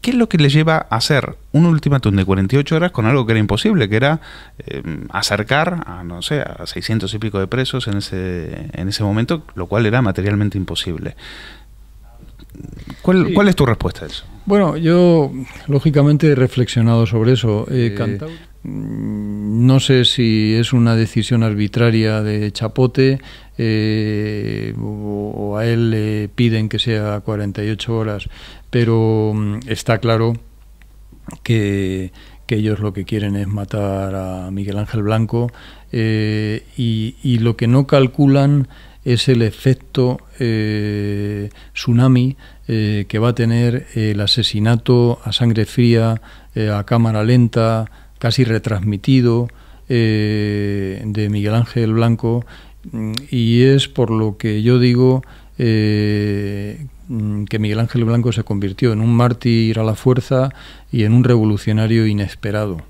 ¿qué es lo que le lleva a hacer un ultimátum de 48 horas con algo que era imposible, que era em, acercar a, no sé, a 600 y pico de presos en ese, en ese momento, lo cual era materialmente imposible? ¿Cuál, es tu respuesta a eso? Bueno, yo lógicamente he reflexionado sobre eso. eh, mm, no sé si es una decisión arbitraria de Chapote eh, o, a él le piden que sea 48 horas, pero mm, está claro que, ellos lo que quieren es matar a Miguel Ángel Blanco eh, y, lo que no calculan es el efecto eh, tsunami que va a tener el asesinato a sangre fría, a cámara lenta, casi retransmitido eh, de Miguel Ángel Blanco mm, y es por lo que yo digo eh, mm, que Miguel Ángel Blanco se convirtió en un mártir a la fuerza y en un revolucionario inesperado.